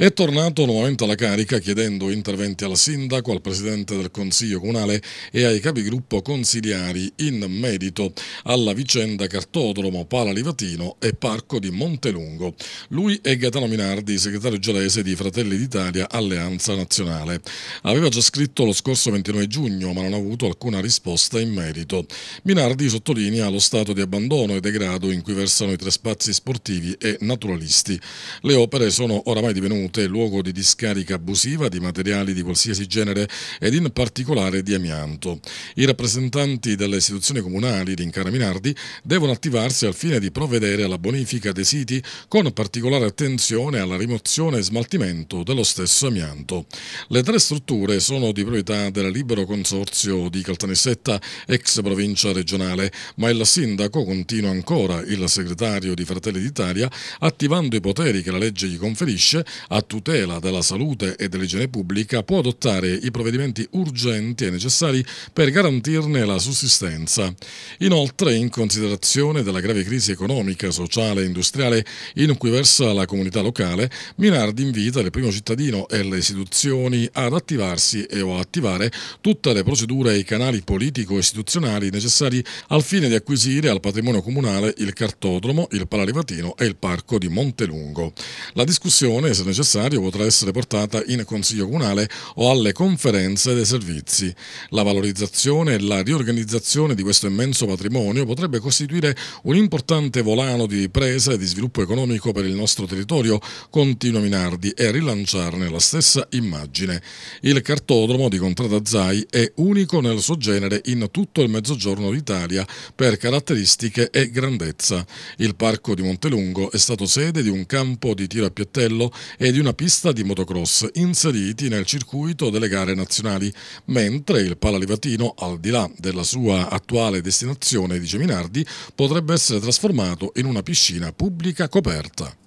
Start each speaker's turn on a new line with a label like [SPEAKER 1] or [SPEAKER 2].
[SPEAKER 1] È tornato nuovamente alla carica chiedendo interventi al sindaco, al presidente del consiglio comunale e ai capigruppo consigliari in merito alla vicenda Cartodromo, Pala Livatino e Parco di Montelungo. Lui è Gaetano Minardi, segretario gelese di Fratelli d'Italia Alleanza Nazionale. Aveva già scritto lo scorso 29 giugno ma non ha avuto alcuna risposta in merito. Minardi sottolinea lo stato di abbandono e degrado in cui versano i tre spazi sportivi e naturalisti. Le opere sono oramai divenute ritenute luogo di discarica abusiva di materiali di qualsiasi genere ed in particolare di amianto. I rappresentanti delle istituzioni comunali di Incara Minardi devono attivarsi al fine di provvedere alla bonifica dei siti con particolare attenzione alla rimozione e smaltimento dello stesso amianto. Le tre strutture sono di proprietà del libero consorzio di Caltanissetta, ex provincia regionale, ma il sindaco continua ancora il segretario di Fratelli d'Italia attivando i poteri che la legge gli conferisce a a tutela della salute e dell'igiene pubblica può adottare i provvedimenti urgenti e necessari per garantirne la sussistenza. Inoltre, in considerazione della grave crisi economica, sociale e industriale in cui versa la comunità locale, Minardi invita il primo cittadino e le istituzioni ad attivarsi e o attivare tutte le procedure e i canali politico-istituzionali necessari al fine di acquisire al patrimonio comunale il cartodromo, il palarivatino e il parco di Montelungo. La discussione, se necessaria, necessario potrà essere portata in Consiglio Comunale o alle conferenze dei servizi. La valorizzazione e la riorganizzazione di questo immenso patrimonio potrebbe costituire un importante volano di ripresa e di sviluppo economico per il nostro territorio, continua Minardi, e rilanciarne la stessa immagine. Il cartodromo di Contrada Zai è unico nel suo genere in tutto il mezzogiorno d'Italia per caratteristiche e grandezza. Il parco di Montelungo è stato sede di un campo di tiro a piattello e di di una pista di motocross inseriti nel circuito delle gare nazionali, mentre il Palalivatino, al di là della sua attuale destinazione di Geminardi, potrebbe essere trasformato in una piscina pubblica coperta.